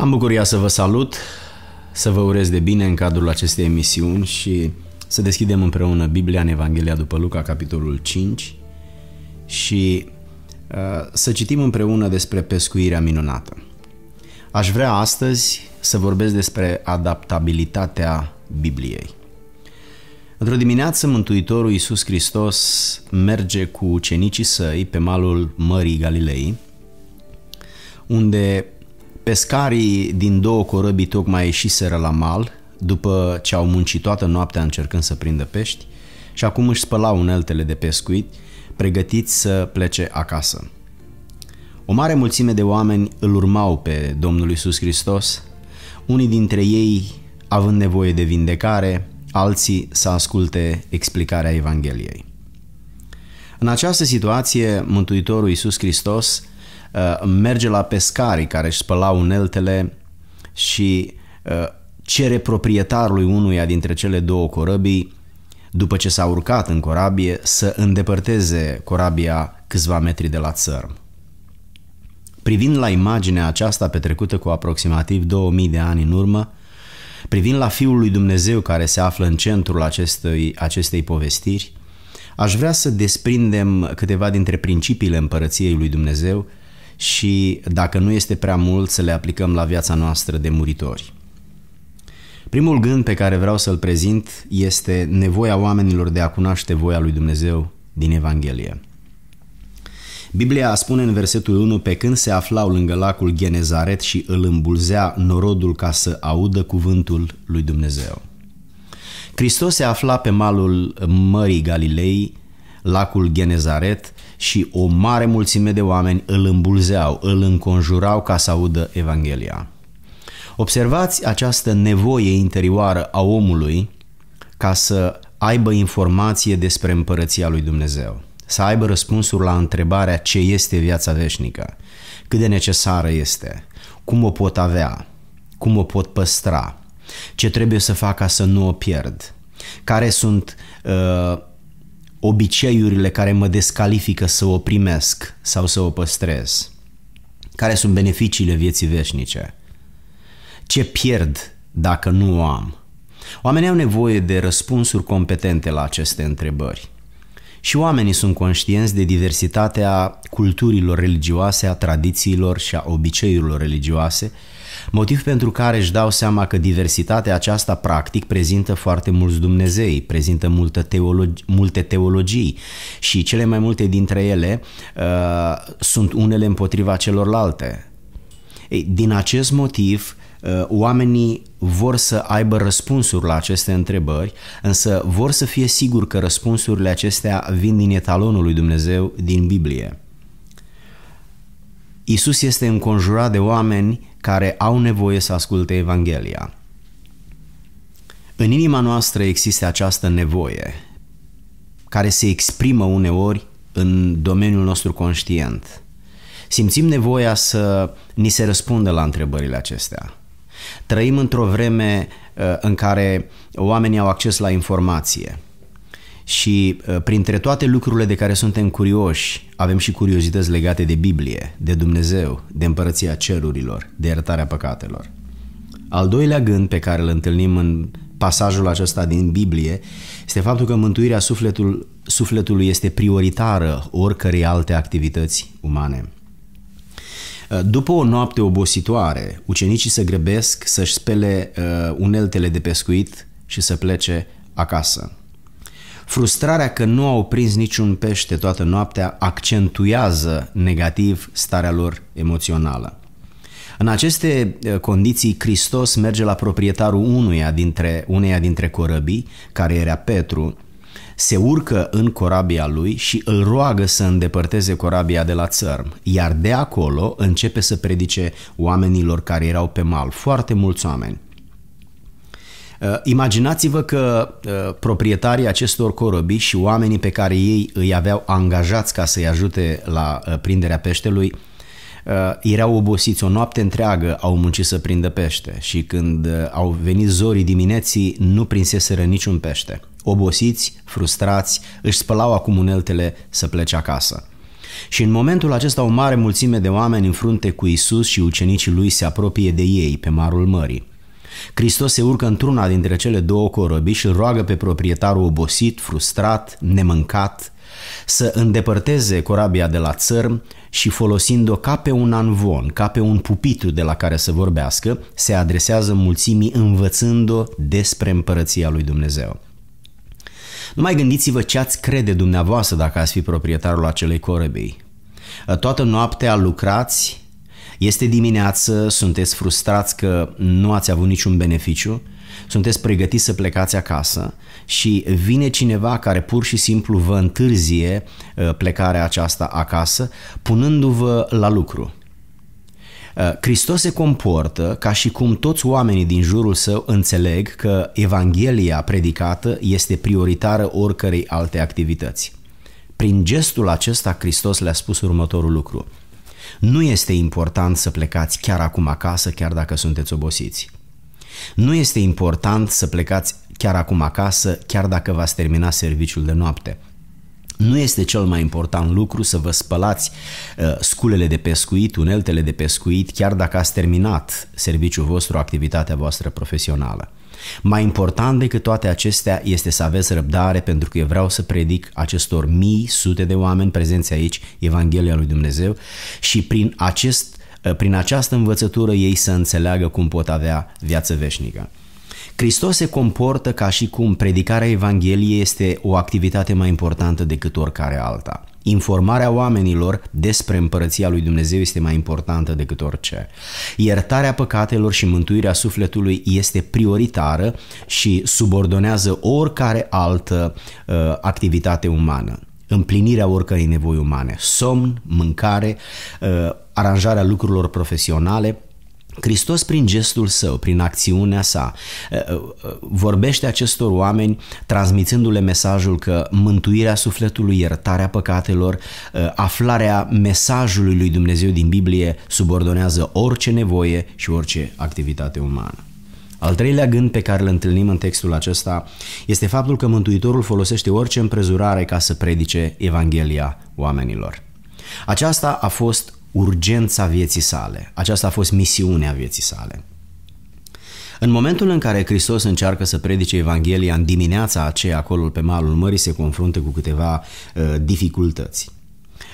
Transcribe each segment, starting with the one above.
Am bucuria să vă salut, să vă urez de bine în cadrul acestei emisiuni și să deschidem împreună Biblia în Evanghelia după Luca, capitolul 5 și uh, să citim împreună despre pescuirea minunată. Aș vrea astăzi să vorbesc despre adaptabilitatea Bibliei. Într-o dimineață, Mântuitorul Iisus Hristos merge cu ucenicii săi pe malul Mării Galilei, unde Pescarii din două corăbii tocmai ieșiseră la mal, după ce au muncit toată noaptea încercând să prindă pești, și acum își spălau uneltele de pescuit, pregătiți să plece acasă. O mare mulțime de oameni îl urmau pe Domnul Isus Hristos, unii dintre ei având nevoie de vindecare, alții să asculte explicarea Evangheliei. În această situație, Mântuitorul Isus Hristos Uh, merge la pescari care își spălau uneltele și uh, cere proprietarului unuia dintre cele două corăbii, după ce s-a urcat în corabie, să îndepărteze corabia câțiva metri de la țărm. Privind la imaginea aceasta petrecută cu aproximativ 2000 de ani în urmă, privind la Fiul lui Dumnezeu care se află în centrul acestei, acestei povestiri, aș vrea să desprindem câteva dintre principiile împărăției lui Dumnezeu și, dacă nu este prea mult, să le aplicăm la viața noastră de muritori. Primul gând pe care vreau să-l prezint este nevoia oamenilor de a cunoaște voia lui Dumnezeu din Evanghelie. Biblia spune în versetul 1 pe când se aflau lângă lacul Genezaret și îl îmbulzea norodul ca să audă cuvântul lui Dumnezeu. Hristos se afla pe malul Mării Galilei lacul Genezaret și o mare mulțime de oameni îl îmbulzeau, îl înconjurau ca să audă Evanghelia. Observați această nevoie interioară a omului ca să aibă informație despre împărăția lui Dumnezeu, să aibă răspunsuri la întrebarea ce este viața veșnică, cât de necesară este, cum o pot avea, cum o pot păstra, ce trebuie să fac ca să nu o pierd, care sunt uh, obiceiurile care mă descalifică să o primesc sau să o păstrez? Care sunt beneficiile vieții veșnice? Ce pierd dacă nu o am? Oamenii au nevoie de răspunsuri competente la aceste întrebări și oamenii sunt conștienți de diversitatea culturilor religioase, a tradițiilor și a obiceiurilor religioase, motiv pentru care își dau seama că diversitatea aceasta practic prezintă foarte mulți Dumnezei, prezintă multă teologi, multe teologii și cele mai multe dintre ele uh, sunt unele împotriva celorlalte. Ei, din acest motiv, uh, Uh, oamenii vor să aibă răspunsuri la aceste întrebări, însă vor să fie siguri că răspunsurile acestea vin din etalonul lui Dumnezeu din Biblie. Isus este înconjurat de oameni care au nevoie să asculte Evanghelia. În inima noastră există această nevoie, care se exprimă uneori în domeniul nostru conștient. Simțim nevoia să ni se răspundă la întrebările acestea. Trăim într-o vreme uh, în care oamenii au acces la informație și uh, printre toate lucrurile de care suntem curioși, avem și curiozități legate de Biblie, de Dumnezeu, de împărăția cerurilor, de iertarea păcatelor. Al doilea gând pe care îl întâlnim în pasajul acesta din Biblie este faptul că mântuirea sufletul, sufletului este prioritară oricărei alte activități umane. Eh, după o noapte obositoare, ucenicii se grăbesc să-și spele eh, uneltele de pescuit și să plece acasă. Frustrarea că nu au prins niciun pește toată noaptea accentuează negativ starea lor emoțională. În aceste eh, condiții, Hristos merge la proprietarul unuia dintre, uneia dintre corăbii, care era Petru, se urcă în corabia lui și îl roagă să îndepărteze corabia de la țărm, iar de acolo începe să predice oamenilor care erau pe mal, foarte mulți oameni. Uh, imaginați-vă că uh, proprietarii acestor corobii și oamenii pe care ei îi aveau angajați ca să-i ajute la uh, prinderea peștelui erau obosiți, o noapte întreagă au muncit să prindă pește și când au venit zorii dimineții nu prinseseră niciun pește obosiți, frustrați, își spălau acum uneltele să plece acasă. Și în momentul acesta o mare mulțime de oameni în frunte cu Isus și ucenicii lui se apropie de ei pe marul mării. Hristos se urcă într-una dintre cele două corăbii și îl roagă pe proprietarul obosit, frustrat, nemâncat, să îndepărteze corabia de la țărm și folosind-o ca pe un anvon, ca pe un pupitru de la care să vorbească, se adresează mulțimii învățând-o despre împărăția lui Dumnezeu. Nu mai gândiți-vă ce ați crede dumneavoastră dacă ați fi proprietarul acelei corebei. Toată noaptea lucrați, este dimineață, sunteți frustrați că nu ați avut niciun beneficiu, sunteți pregătiți să plecați acasă și vine cineva care pur și simplu vă întârzie uh, plecarea aceasta acasă, punându-vă la lucru. Uh, Hristos se comportă ca și cum toți oamenii din jurul său înțeleg că Evanghelia predicată este prioritară oricărei alte activități. Prin gestul acesta Hristos le-a spus următorul lucru. Nu este important să plecați chiar acum acasă, chiar dacă sunteți obosiți. Nu este important să plecați chiar acum acasă, chiar dacă v-ați terminat serviciul de noapte – nu este cel mai important lucru să vă spălați uh, sculele de pescuit, uneltele de pescuit, chiar dacă ați terminat serviciul vostru, activitatea voastră profesională. Mai important decât toate acestea este să aveți răbdare pentru că eu vreau să predic acestor mii, sute de oameni prezenți aici Evanghelia lui Dumnezeu și prin, acest, uh, prin această învățătură ei să înțeleagă cum pot avea viață veșnică. Hristos se comportă ca și cum predicarea Evangheliei este o activitate mai importantă decât oricare alta. Informarea oamenilor despre împărăția lui Dumnezeu este mai importantă decât orice. Iertarea păcatelor și mântuirea sufletului este prioritară și subordonează oricare altă uh, activitate umană. Împlinirea oricărei nevoi umane, somn, mâncare, uh, aranjarea lucrurilor profesionale, Hristos prin gestul său, prin acțiunea sa, vorbește acestor oameni transmițându-le mesajul că mântuirea sufletului, iertarea păcatelor, aflarea mesajului lui Dumnezeu din Biblie subordonează orice nevoie și orice activitate umană. Al treilea gând pe care îl întâlnim în textul acesta este faptul că Mântuitorul folosește orice împrezurare ca să predice Evanghelia oamenilor. Aceasta a fost urgența vieții sale. Aceasta a fost misiunea vieții sale. În momentul în care Hristos încearcă să predice Evanghelia în dimineața aceea acolo pe malul mării se confruntă cu câteva uh, dificultăți.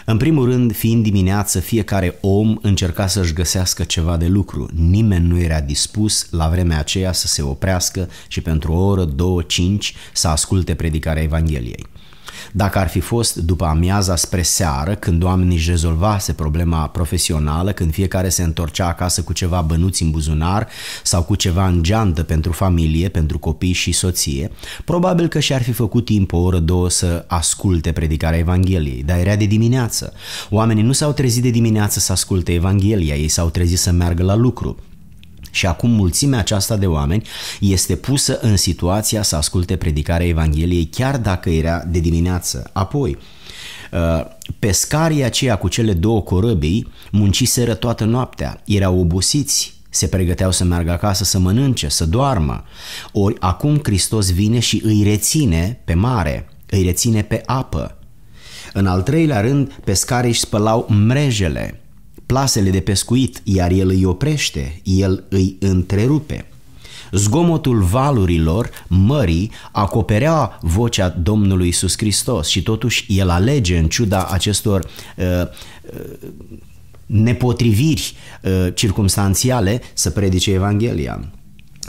În primul rând, fiind dimineață, fiecare om încerca să-și găsească ceva de lucru. Nimeni nu era dispus la vremea aceea să se oprească și pentru o oră, două, cinci să asculte predicarea Evangheliei. Dacă ar fi fost după amiaza spre seară, când oamenii își rezolvase problema profesională, când fiecare se întorcea acasă cu ceva bănuți în buzunar sau cu ceva în geantă pentru familie, pentru copii și soție, probabil că și-ar fi făcut timp o oră, două să asculte predicarea Evangheliei, dar era de dimineață. Oamenii nu s-au trezit de dimineață să asculte Evanghelia, ei s-au trezit să meargă la lucru. Și acum mulțimea aceasta de oameni este pusă în situația să asculte predicarea Evangheliei chiar dacă era de dimineață. Apoi, uh, pescarii aceia cu cele două corăbii munciseră toată noaptea, erau obosiți, se pregăteau să meargă acasă, să mănânce, să doarmă. Ori acum Hristos vine și îi reține pe mare, îi reține pe apă. În al treilea rând, pescarii își spălau mrejele, plasele de pescuit, iar el îi oprește, el îi întrerupe. Zgomotul valurilor, mării, acoperea vocea Domnului Isus Hristos și totuși el alege, în ciuda acestor uh, uh, nepotriviri uh, circumstanțiale, să predice Evanghelia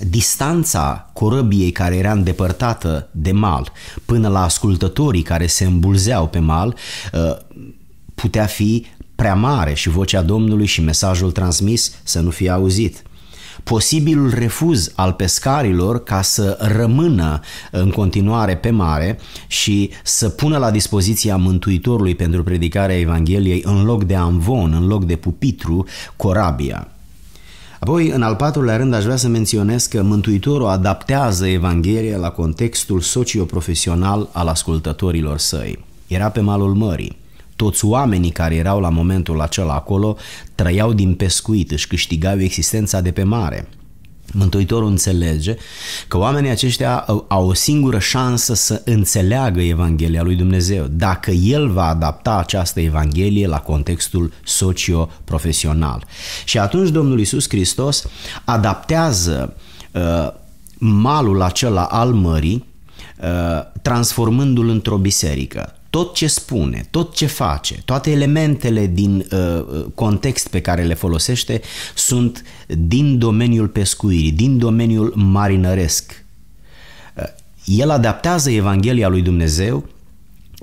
distanța corăbiei care era îndepărtată de mal până la ascultătorii care se îmbulzeau pe mal uh, putea fi prea mare și vocea Domnului și mesajul transmis să nu fie auzit posibilul refuz al pescarilor ca să rămână în continuare pe mare și să pună la dispoziția Mântuitorului pentru predicarea Evangheliei în loc de amvon, în loc de pupitru, corabia. Apoi, în al patrulea rând, aș vrea să menționez că Mântuitorul adaptează Evanghelia la contextul socioprofesional al ascultătorilor săi. Era pe malul mării toți oamenii care erau la momentul acela acolo trăiau din pescuit, își câștigau existența de pe mare. Mântuitorul înțelege că oamenii aceștia au o singură șansă să înțeleagă Evanghelia lui Dumnezeu, dacă el va adapta această Evanghelie la contextul socio-profesional. Și atunci Domnul Isus Hristos adaptează uh, malul acela al mării, uh, transformându-l într-o biserică tot ce spune, tot ce face, toate elementele din uh, uh, context pe care le folosește sunt din domeniul pescuirii, din domeniul marinăresc. Uh, el adaptează Evanghelia lui Dumnezeu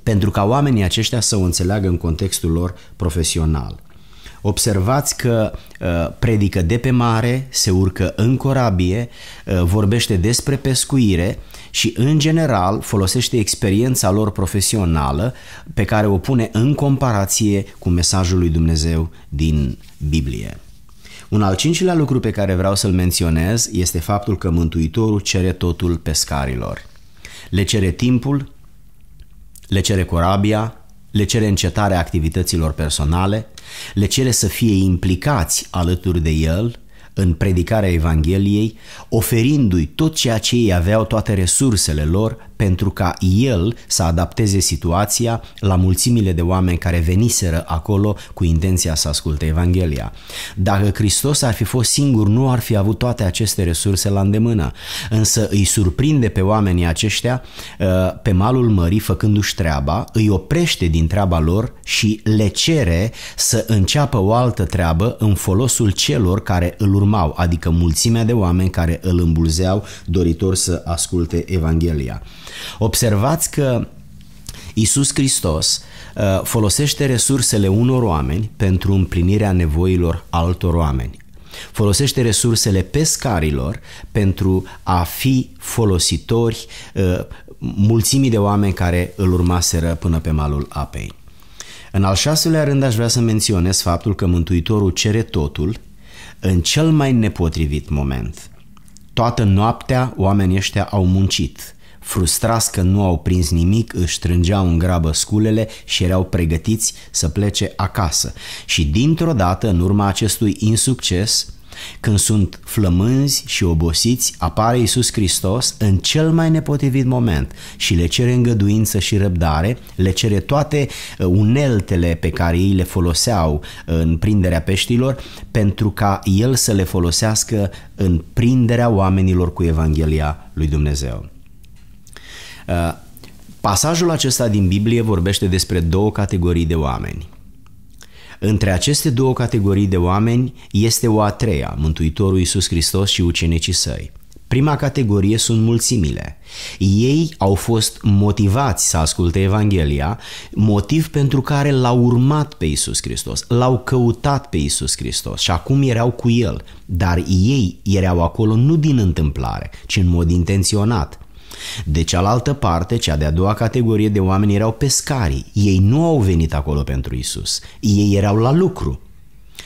pentru ca oamenii aceștia să o înțeleagă în contextul lor profesional observați că uh, predică de pe mare, se urcă în corabie, uh, vorbește despre pescuire și în general folosește experiența lor profesională pe care o pune în comparație cu mesajul lui Dumnezeu din Biblie. Un al cincilea lucru pe care vreau să-l menționez este faptul că Mântuitorul cere totul pescarilor. Le cere timpul, le cere corabia, le cere încetarea activităților personale, le cere să fie implicați alături de el în predicarea Evangheliei, oferindu-i tot ceea ce ei aveau, toate resursele lor, pentru ca el să adapteze situația la mulțimile de oameni care veniseră acolo cu intenția să asculte Evanghelia. Dacă Hristos ar fi fost singur, nu ar fi avut toate aceste resurse la îndemână, însă îi surprinde pe oamenii aceștia uh, pe malul mării făcându-și treaba, îi oprește din treaba lor și le cere să înceapă o altă treabă în folosul celor care îl urmau, adică mulțimea de oameni care îl îmbulzeau doritor să asculte Evanghelia. Observați că Isus Hristos uh, folosește resursele unor oameni pentru împlinirea nevoilor altor oameni. Folosește resursele pescarilor pentru a fi folositori uh, mulțimii de oameni care îl urmaseră până pe malul apei. În al șaselea rând aș vrea să menționez faptul că Mântuitorul cere totul în cel mai nepotrivit moment. Toată noaptea oamenii ăștia au muncit. Frustrați că nu au prins nimic, își strângeau în grabă sculele și erau pregătiți să plece acasă. Și dintr-o dată, în urma acestui insucces, când sunt flămânzi și obosiți, apare Iisus Hristos în cel mai nepotrivit moment și le cere îngăduință și răbdare, le cere toate uh, uneltele pe care ei le foloseau uh, în prinderea peștilor pentru ca El să le folosească în prinderea oamenilor cu Evanghelia lui Dumnezeu. Uh, pasajul acesta din Biblie vorbește despre două categorii de oameni. Între aceste două categorii de oameni este o a treia, Mântuitorul Iisus Hristos și ucenicii săi. Prima categorie sunt mulțimile. Ei au fost motivați să asculte Evanghelia, motiv pentru care l-au urmat pe Isus Hristos, l-au căutat pe Isus Hristos și acum erau cu El, dar ei erau acolo nu din întâmplare, ci în mod intenționat. De cealaltă parte, cea de-a doua categorie de oameni erau pescarii. Ei nu au venit acolo pentru Isus. Ei erau la lucru.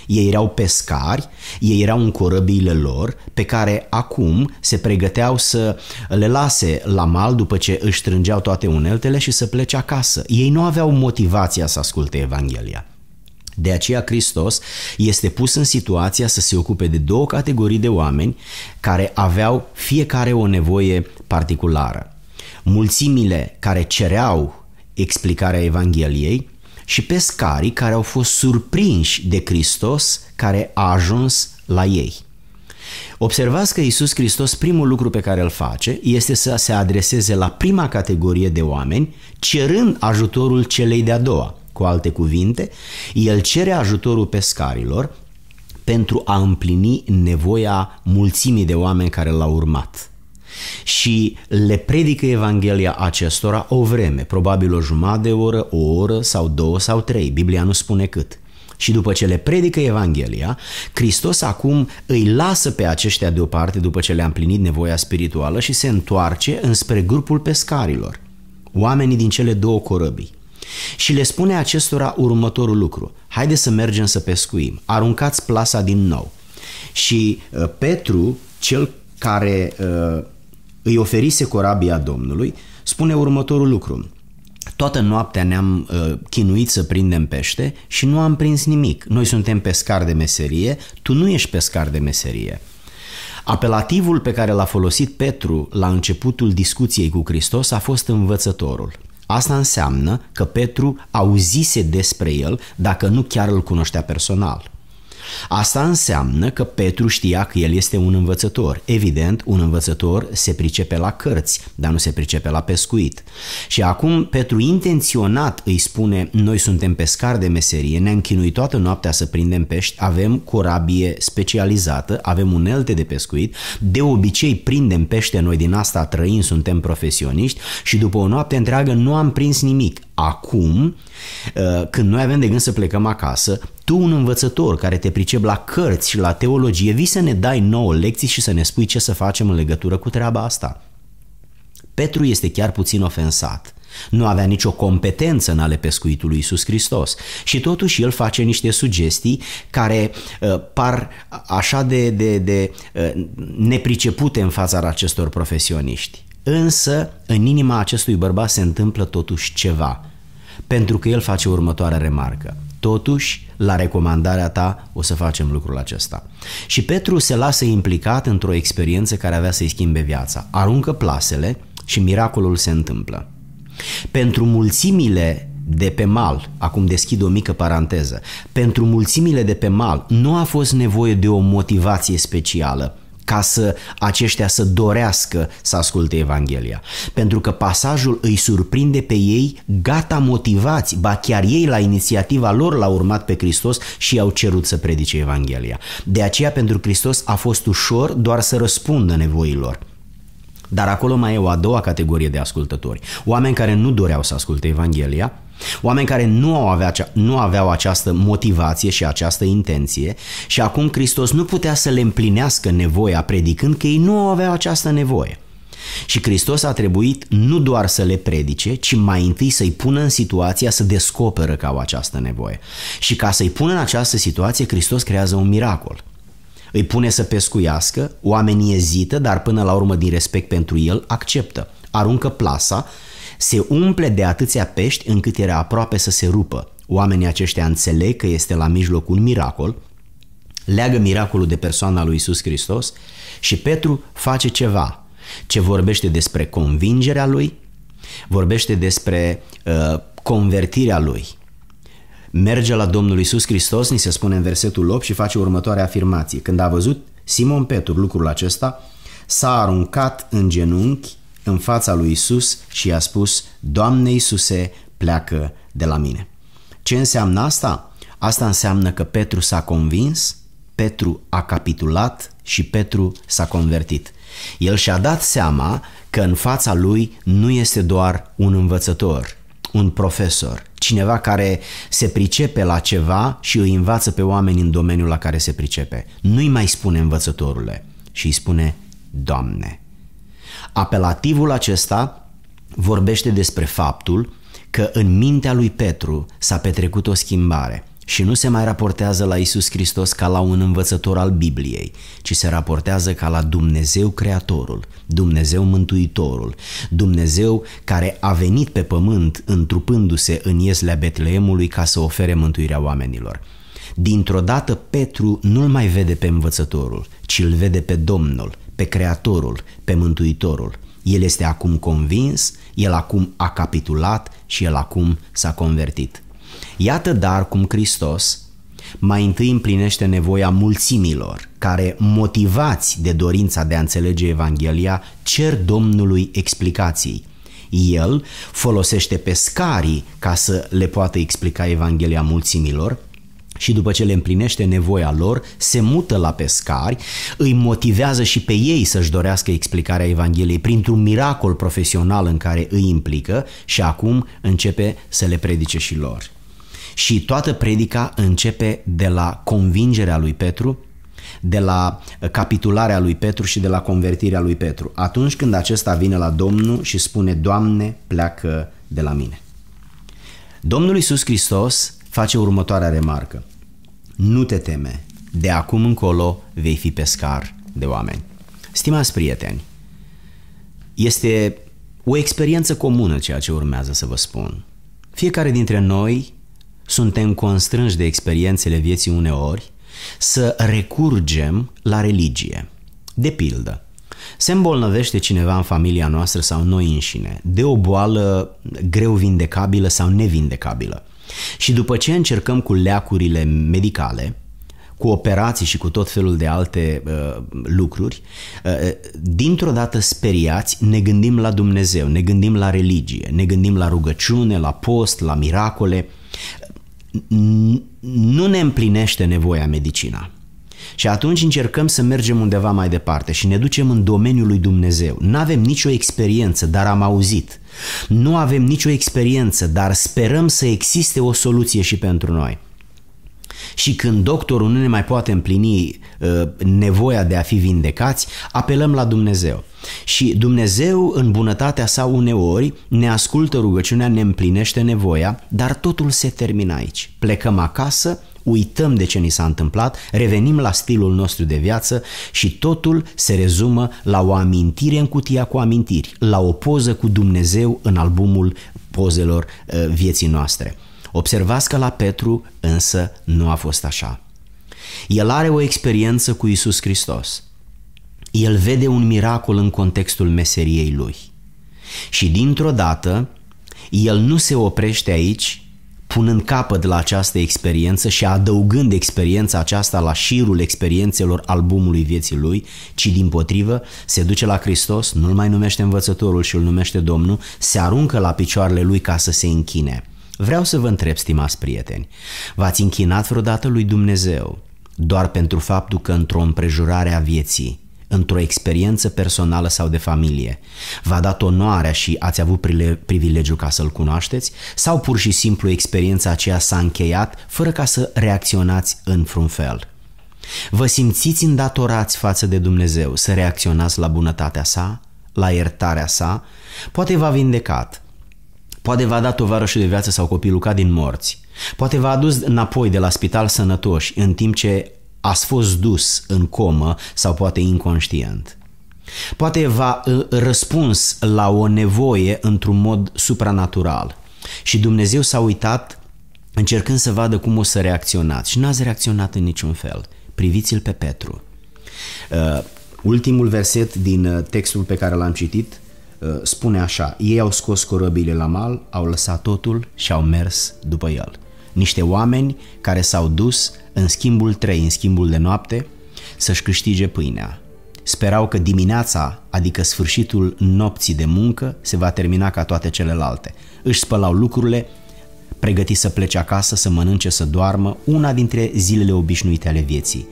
Ei erau pescari, ei erau în corăbiile lor, pe care acum se pregăteau să le lase la mal după ce își strângeau toate uneltele și să plece acasă. Ei nu aveau motivația să asculte Evanghelia. De aceea Hristos este pus în situația să se ocupe de două categorii de oameni care aveau fiecare o nevoie particulară. Mulțimile care cereau explicarea Evangheliei și pescarii care au fost surprinși de Hristos care a ajuns la ei. Observați că Iisus Hristos primul lucru pe care îl face este să se adreseze la prima categorie de oameni, cerând ajutorul celei de-a doua. Cu alte cuvinte, el cere ajutorul pescarilor pentru a împlini nevoia mulțimii de oameni care l-au urmat și le predică Evanghelia acestora o vreme, probabil o jumătate de oră, o oră sau două sau trei, Biblia nu spune cât. Și după ce le predică Evanghelia, Hristos acum îi lasă pe aceștia deoparte după ce le-a împlinit nevoia spirituală și se întoarce înspre grupul pescarilor, oamenii din cele două corăbii. Și le spune acestora următorul lucru. Haide să mergem să pescuim. Aruncați plasa din nou. Și uh, Petru, cel care uh, îi oferise corabia Domnului, spune următorul lucru. Toată noaptea ne-am uh, chinuit să prindem pește și nu am prins nimic. Noi suntem pescari de meserie, tu nu ești pescar de meserie. Apelativul pe care l-a folosit Petru la începutul discuției cu Hristos a fost învățătorul. Asta înseamnă că Petru auzise despre el, dacă nu chiar îl cunoștea personal. Asta înseamnă că Petru știa că el este un învățător. Evident, un învățător se pricepe la cărți, dar nu se pricepe la pescuit. Și acum Petru intenționat îi spune, noi suntem pescari de meserie, ne-am chinuit toată noaptea să prindem pești, avem corabie specializată, avem unelte de pescuit, de obicei prindem pește noi din asta trăim, suntem profesioniști și după o noapte întreagă nu am prins nimic. Acum, uh, când noi avem de gând să plecăm acasă, tu un învățător care te pricep la cărți și la teologie, vii să ne dai nouă lecții și să ne spui ce să facem în legătură cu treaba asta. Petru este chiar puțin ofensat. Nu avea nicio competență în ale pescuitului Iisus Hristos și totuși el face niște sugestii care uh, par așa de, de, de uh, nepricepute în fața acestor profesioniști. Însă, în inima acestui bărbat se întâmplă totuși ceva, pentru că el face următoarea remarcă – totuși, la recomandarea ta o să facem lucrul acesta. Și Petru se lasă implicat într-o experiență care avea să-i schimbe viața. Aruncă plasele și miracolul se întâmplă. Pentru mulțimile de pe mal, acum deschid o mică paranteză, pentru mulțimile de pe mal nu a fost nevoie de o motivație specială ca să aceștia să dorească să asculte Evanghelia. Pentru că pasajul îi surprinde pe ei gata motivați, ba chiar ei la inițiativa lor l-au urmat pe Hristos și i-au cerut să predice Evanghelia. De aceea pentru Hristos a fost ușor doar să răspundă nevoilor. Dar acolo mai e o a doua categorie de ascultători. Oameni care nu doreau să asculte Evanghelia, Oameni care nu, au avea, nu aveau această motivație și această intenție și acum Hristos nu putea să le împlinească nevoia predicând că ei nu aveau această nevoie. Și Hristos a trebuit nu doar să le predice, ci mai întâi să-i pună în situația să descoperă că au această nevoie. Și ca să-i pună în această situație, Hristos creează un miracol. Îi pune să pescuiască, oamenii ezită, dar până la urmă din respect pentru el acceptă. Aruncă plasa se umple de atâția pești încât era aproape să se rupă. Oamenii aceștia înțeleg că este la mijloc un miracol, leagă miracolul de persoana lui Isus Hristos și Petru face ceva ce vorbește despre convingerea lui, vorbește despre uh, convertirea lui. Merge la Domnul Isus Hristos, ni se spune în versetul 8 și face următoarea afirmație. Când a văzut Simon Petru lucrul acesta, s-a aruncat în genunchi în fața lui Isus și i-a spus, Doamne Isuse, pleacă de la mine. Ce înseamnă asta? Asta înseamnă că Petru s-a convins, Petru a capitulat și Petru s-a convertit. El și-a dat seama că în fața lui nu este doar un învățător, un profesor, cineva care se pricepe la ceva și îi învață pe oameni în domeniul la care se pricepe. Nu-i mai spune învățătorule și îi spune Doamne. Apelativul acesta vorbește despre faptul că în mintea lui Petru s-a petrecut o schimbare și nu se mai raportează la Isus Hristos ca la un învățător al Bibliei, ci se raportează ca la Dumnezeu Creatorul, Dumnezeu Mântuitorul, Dumnezeu care a venit pe pământ întrupându-se în ieslea Betleemului ca să ofere mântuirea oamenilor. Dintr-o dată Petru nu-l mai vede pe învățătorul, ci îl vede pe Domnul, pe Creatorul, pe Mântuitorul. El este acum convins, el acum a capitulat și el acum s-a convertit. Iată dar cum Hristos mai întâi împlinește nevoia mulțimilor care, motivați de dorința de a înțelege Evanghelia, cer Domnului explicații. El folosește pescarii ca să le poată explica Evanghelia mulțimilor, și după ce le împlinește nevoia lor, se mută la pescari, îi motivează și pe ei să-și dorească explicarea Evangheliei printr-un miracol profesional în care îi implică și acum începe să le predice și lor. Și toată predica începe de la convingerea lui Petru, de la capitularea lui Petru și de la convertirea lui Petru. Atunci când acesta vine la Domnul și spune, Doamne, pleacă de la mine. Domnul Iisus Hristos face următoarea remarcă. Nu te teme, de acum încolo vei fi pescar de oameni. Stimați prieteni, este o experiență comună ceea ce urmează să vă spun. Fiecare dintre noi suntem constrânși de experiențele vieții uneori să recurgem la religie. De pildă, se îmbolnăvește cineva în familia noastră sau noi înșine de o boală greu vindecabilă sau nevindecabilă. Și după ce încercăm cu leacurile medicale, cu operații și cu tot felul de alte uh, lucruri, uh, uh, dintr-o dată speriați, ne gândim la Dumnezeu, ne gândim la religie, ne gândim la rugăciune, la post, la miracole. Nu ne împlinește nevoia medicina. Și atunci încercăm să mergem undeva mai departe și ne ducem în domeniul lui Dumnezeu. Nu avem nicio experiență, dar am auzit. Nu avem nicio experiență, dar sperăm să existe o soluție și pentru noi. Și când doctorul nu ne mai poate împlini uh, nevoia de a fi vindecați, apelăm la Dumnezeu. Și Dumnezeu, în bunătatea sa uneori, ne ascultă rugăciunea, ne împlinește nevoia, dar totul se termină aici. Plecăm acasă, uităm de ce ni s-a întâmplat, revenim la stilul nostru de viață și totul se rezumă la o amintire în cutia cu amintiri, la o poză cu Dumnezeu în albumul pozelor uh, vieții noastre. Observați că la Petru însă nu a fost așa. El are o experiență cu Isus Hristos. El vede un miracol în contextul meseriei lui. Și dintr-o dată, el nu se oprește aici punând capăt la această experiență și adăugând experiența aceasta la șirul experiențelor albumului vieții lui, ci din potrivă se duce la Hristos, nu-l mai numește învățătorul și îl numește Domnul, se aruncă la picioarele lui ca să se închine. Vreau să vă întreb, stimați prieteni, v-ați închinat vreodată lui Dumnezeu doar pentru faptul că într-o împrejurare a vieții într-o experiență personală sau de familie. V-a dat onoarea și ați avut privilegiu ca să-l cunoașteți sau pur și simplu experiența aceea s-a încheiat fără ca să reacționați în vreun fel. Vă simțiți îndatorați față de Dumnezeu să reacționați la bunătatea sa, la iertarea sa, poate v-a vindecat, poate v-a dat tovarășul de viață sau copilul ca din morți, poate v-a adus înapoi de la spital sănătoși în timp ce ați fost dus în comă sau poate inconștient. Poate v-a ă, răspuns la o nevoie într-un mod supranatural și Dumnezeu s-a uitat încercând să vadă cum o să reacționați și n-ați reacționat în niciun fel. Priviți-l pe Petru. Uh, ultimul verset din ă, textul pe care l-am citit uh, spune așa, ei au scos corăbile la mal, au lăsat totul și au mers după el niște oameni care s-au dus în schimbul 3, în schimbul de noapte, să-și câștige pâinea. Sperau că dimineața, adică sfârșitul nopții de muncă, se va termina ca toate celelalte. Își spălau lucrurile, pregăti să plece acasă, să mănânce, să doarmă, una dintre zilele obișnuite ale vieții.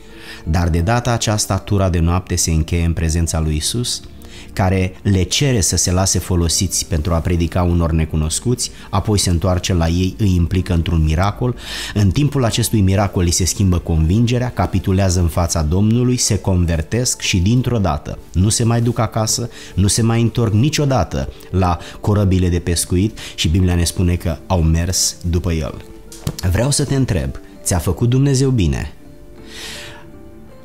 Dar de data aceasta, tura de noapte se încheie în prezența lui Isus – care le cere să se lase folosiți pentru a predica unor necunoscuți, apoi se întoarce la ei, îi implică într-un miracol. În timpul acestui miracol îi se schimbă convingerea, capitulează în fața Domnului, se convertesc și dintr-o dată nu se mai duc acasă, nu se mai întorc niciodată la corăbile de pescuit și Biblia ne spune că au mers după el. Vreau să te întreb, ți-a făcut Dumnezeu bine?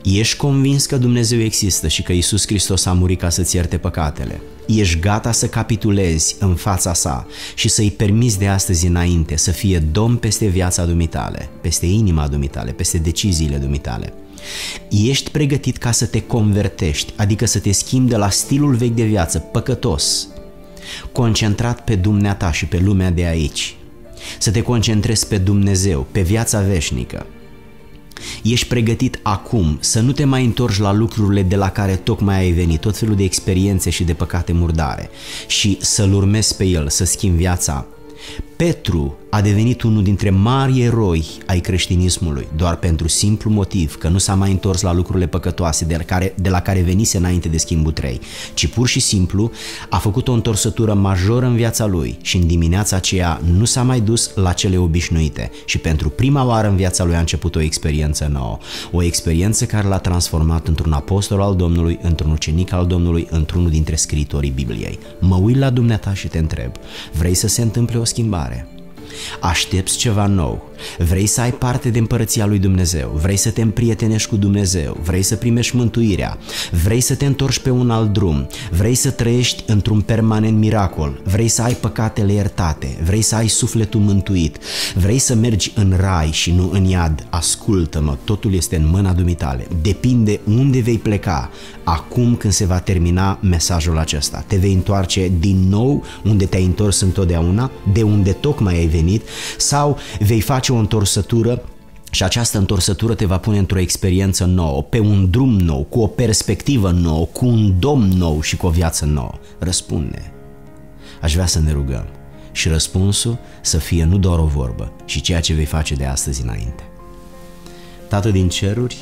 Ești convins că Dumnezeu există și că Isus Hristos a murit ca să-ți ierte păcatele. Ești gata să capitulezi în fața sa și să-i permiți de astăzi înainte să fie domn peste viața dumitale, peste inima dumitale, peste deciziile dumitale. Ești pregătit ca să te convertești, adică să te schimbi de la stilul vechi de viață, păcătos, concentrat pe dumneata și pe lumea de aici. Să te concentrezi pe Dumnezeu, pe viața veșnică, Ești pregătit acum să nu te mai întorci la lucrurile de la care tocmai ai venit, tot felul de experiențe și de păcate murdare și să-L urmezi pe El, să schimbi viața Petru a devenit unul dintre mari eroi ai creștinismului, doar pentru simplu motiv că nu s-a mai întors la lucrurile păcătoase de la care, de la care venise înainte de schimbul 3, ci pur și simplu a făcut o întorsătură majoră în viața lui și în dimineața aceea nu s-a mai dus la cele obișnuite și pentru prima oară în viața lui a început o experiență nouă, o experiență care l-a transformat într-un apostol al Domnului, într-un ucenic al Domnului, într-unul dintre scritorii Bibliei. Mă uit la dumneata și te întreb, vrei să se întâmple o schimbare? schimbare. Aștepți ceva nou – Vrei să ai parte de împărăția lui Dumnezeu, vrei să te împrietenești cu Dumnezeu, vrei să primești mântuirea, vrei să te întorci pe un alt drum, vrei să trăiești într-un permanent miracol, vrei să ai păcatele iertate, vrei să ai sufletul mântuit, vrei să mergi în rai și nu în iad, ascultă-mă, totul este în mâna dumitale. Depinde unde vei pleca acum când se va termina mesajul acesta. Te vei întoarce din nou unde te-ai întors întotdeauna, de unde tocmai ai venit, sau vei face face o întorsătură și această întorsătură te va pune într-o experiență nouă, pe un drum nou, cu o perspectivă nouă, cu un domn nou și cu o viață nouă. Răspunde. Aș vrea să ne rugăm și răspunsul să fie nu doar o vorbă, ci ceea ce vei face de astăzi înainte. Tată din ceruri,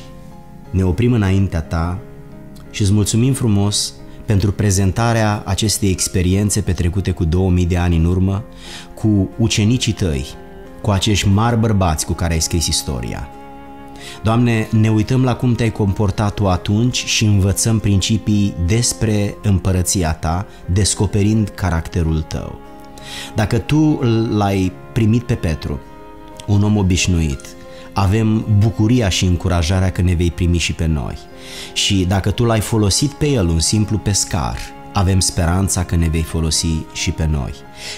ne oprim înaintea ta și îți mulțumim frumos pentru prezentarea acestei experiențe petrecute cu 2000 de ani în urmă cu ucenicii tăi, cu acești mari bărbați cu care ai scris istoria. Doamne, ne uităm la cum te-ai comportat tu atunci și învățăm principii despre împărăția ta, descoperind caracterul tău. Dacă tu l-ai primit pe Petru, un om obișnuit, avem bucuria și încurajarea că ne vei primi și pe noi. Și dacă tu l-ai folosit pe el, un simplu pescar, avem speranța că ne vei folosi și pe noi.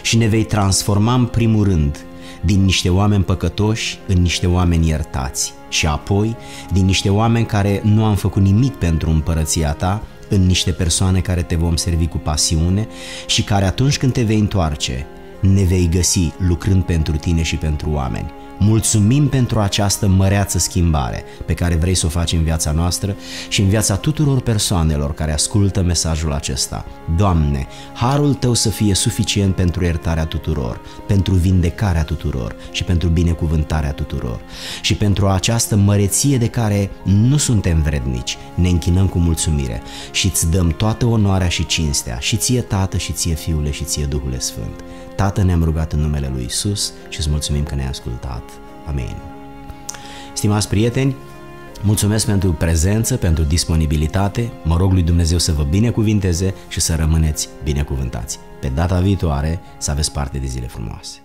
Și ne vei transforma în primul rând din niște oameni păcătoși în niște oameni iertați și apoi din niște oameni care nu am făcut nimic pentru împărăția ta în niște persoane care te vom servi cu pasiune și care atunci când te vei întoarce ne vei găsi lucrând pentru tine și pentru oameni. Mulțumim pentru această măreață schimbare pe care vrei să o faci în viața noastră și în viața tuturor persoanelor care ascultă mesajul acesta. Doamne, harul Tău să fie suficient pentru iertarea tuturor, pentru vindecarea tuturor și pentru binecuvântarea tuturor și pentru această măreție de care nu suntem vrednici. Ne închinăm cu mulțumire și îți dăm toată onoarea și cinstea și ție Tată și ție Fiule și ție Duhule Sfânt. Tată, ne-am rugat în numele Lui Isus și îți mulțumim că ne-ai ascultat. Amin. Stimați prieteni, mulțumesc pentru prezență, pentru disponibilitate. Mă rog lui Dumnezeu să vă binecuvinteze și să rămâneți binecuvântați. Pe data viitoare să aveți parte de zile frumoase.